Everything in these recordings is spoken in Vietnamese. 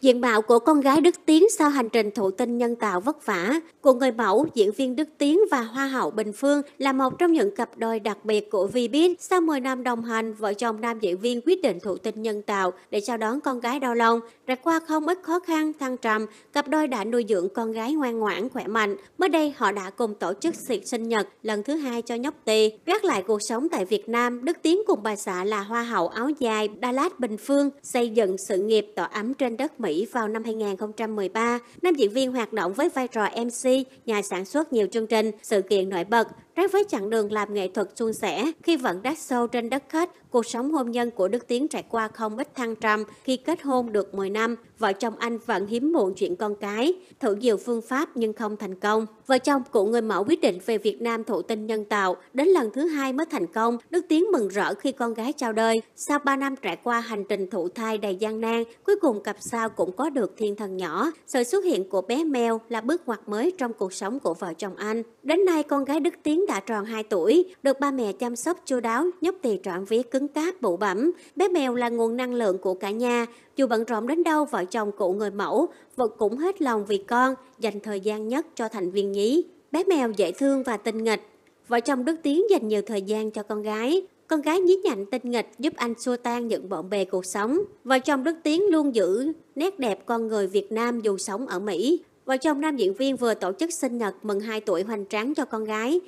Diện mạo của con gái Đức Tiến sau hành trình thụ tinh nhân tạo vất vả của người mẫu diễn viên Đức Tiến và Hoa hậu Bình Phương là một trong những cặp đôi đặc biệt của Vbiz. Sau 10 năm đồng hành, vợ chồng nam diễn viên quyết định thụ tinh nhân tạo để chào đón con gái đau lòng. Rạch qua không ít khó khăn, thăng trầm, cặp đôi đã nuôi dưỡng con gái ngoan ngoãn, khỏe mạnh. Mới đây, họ đã cùng tổ chức tiệc sinh nhật lần thứ hai cho nhóc tì. Gác lại cuộc sống tại Việt Nam, Đức Tiến cùng bà xã là Hoa hậu áo dài Đà Lạt Bình Phương xây dựng sự nghiệp tỏ ấm trên đất Mỹ Mỹ vào năm 2013, nam diễn viên hoạt động với vai trò MC, nhà sản xuất nhiều chương trình, sự kiện nổi bật Trái với chặng đường làm nghệ thuật suôn sẻ, khi vẫn đắt sâu trên đất khách, cuộc sống hôn nhân của Đức Tiến trải qua không ít thăng trầm. Khi kết hôn được 10 năm, vợ chồng anh vẫn hiếm muộn chuyện con cái, thử nhiều phương pháp nhưng không thành công. Vợ chồng cụ người mẫu quyết định về Việt Nam thụ tinh nhân tạo, đến lần thứ hai mới thành công. Đức Tiến mừng rỡ khi con gái chào đời. Sau 3 năm trải qua hành trình thụ thai đầy gian nan, cuối cùng cặp sao cũng có được thiên thần nhỏ. Sự xuất hiện của bé Mèo là bước ngoặt mới trong cuộc sống của vợ chồng anh. Đến nay, con gái Đức Tiến đã tròn 2 tuổi, được ba mẹ chăm sóc chu đáo, nhóc tỳ trọn vía cứng cáp, bụ bẩm. Bé mèo là nguồn năng lượng của cả nhà, dù bận rộn đến đâu vợ chồng cụ người mẫu, vẫn cũng hết lòng vì con, dành thời gian nhất cho thành viên nhí. Bé mèo dễ thương và tinh nghịch. Vợ chồng Đức Tiến dành nhiều thời gian cho con gái, con gái nhí nhạnh tinh nghịch giúp anh xua tan những bộn bề cuộc sống. Vợ chồng Đức Tiến luôn giữ nét đẹp con người Việt Nam dù sống ở Mỹ. Vợ chồng nam diễn viên vừa tổ chức sinh nhật mừng 2 tuổi hoành tráng cho con gái.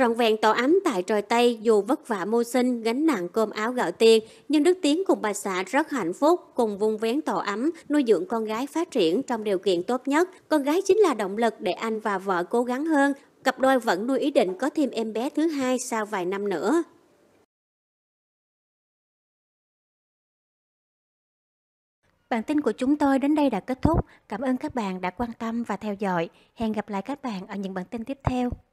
Trọn vẹn tổ ấm tại trời Tây dù vất vả mưu sinh, gánh nặng cơm áo gạo tiền, nhưng Đức Tiến cùng bà xã rất hạnh phúc cùng vung vén tổ ấm, nuôi dưỡng con gái phát triển trong điều kiện tốt nhất. Con gái chính là động lực để anh và vợ cố gắng hơn. Cặp đôi vẫn nuôi ý định có thêm em bé thứ hai sau vài năm nữa. Bản tin của chúng tôi đến đây đã kết thúc. Cảm ơn các bạn đã quan tâm và theo dõi. Hẹn gặp lại các bạn ở những bản tin tiếp theo.